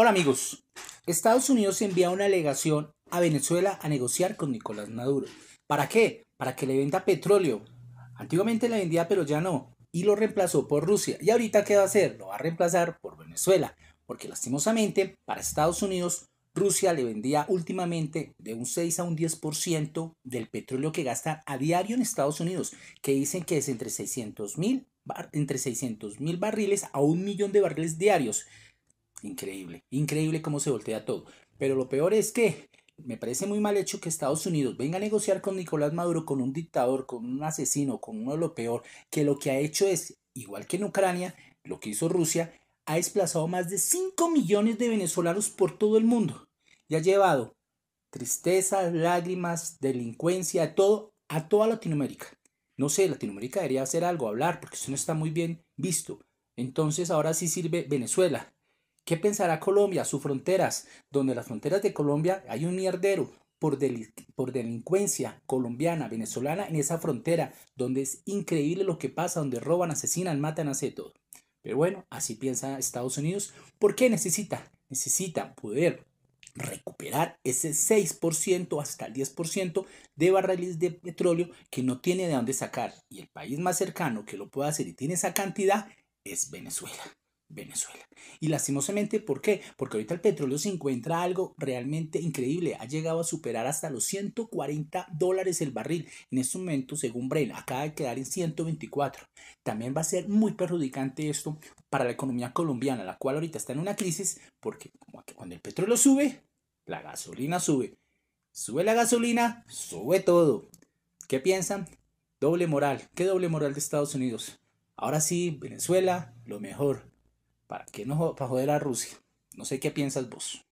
Hola amigos, Estados Unidos envía una alegación a Venezuela a negociar con Nicolás Maduro. ¿Para qué? Para que le venda petróleo. Antiguamente le vendía pero ya no. Y lo reemplazó por Rusia. ¿Y ahorita qué va a hacer? Lo va a reemplazar por Venezuela. Porque lastimosamente para Estados Unidos Rusia le vendía últimamente de un 6 a un 10% del petróleo que gasta a diario en Estados Unidos, que dicen que es entre 600 mil barriles a un millón de barriles diarios. Increíble, increíble cómo se voltea todo. Pero lo peor es que me parece muy mal hecho que Estados Unidos venga a negociar con Nicolás Maduro, con un dictador, con un asesino, con uno de lo peor, que lo que ha hecho es, igual que en Ucrania, lo que hizo Rusia, ha desplazado más de 5 millones de venezolanos por todo el mundo y ha llevado tristeza lágrimas, delincuencia, todo a toda Latinoamérica. No sé, Latinoamérica debería hacer algo, hablar, porque eso no está muy bien visto. Entonces ahora sí sirve Venezuela, ¿Qué pensará Colombia? Sus fronteras, donde las fronteras de Colombia hay un mierdero por, por delincuencia colombiana, venezolana, en esa frontera, donde es increíble lo que pasa, donde roban, asesinan, matan, hace todo. Pero bueno, así piensa Estados Unidos. ¿Por qué necesita? Necesita poder recuperar ese 6% hasta el 10% de barriles de petróleo que no tiene de dónde sacar. Y el país más cercano que lo pueda hacer y tiene esa cantidad es Venezuela. Venezuela. Y lastimosamente, ¿por qué? Porque ahorita el petróleo se encuentra algo realmente increíble. Ha llegado a superar hasta los 140 dólares el barril. En este momento, según Bren, acaba de quedar en 124. También va a ser muy perjudicante esto para la economía colombiana, la cual ahorita está en una crisis, porque cuando el petróleo sube, la gasolina sube. Sube la gasolina, sube todo. ¿Qué piensan? Doble moral. ¿Qué doble moral de Estados Unidos? Ahora sí, Venezuela, lo mejor ¿Para qué no para joder a Rusia? No sé qué piensas vos.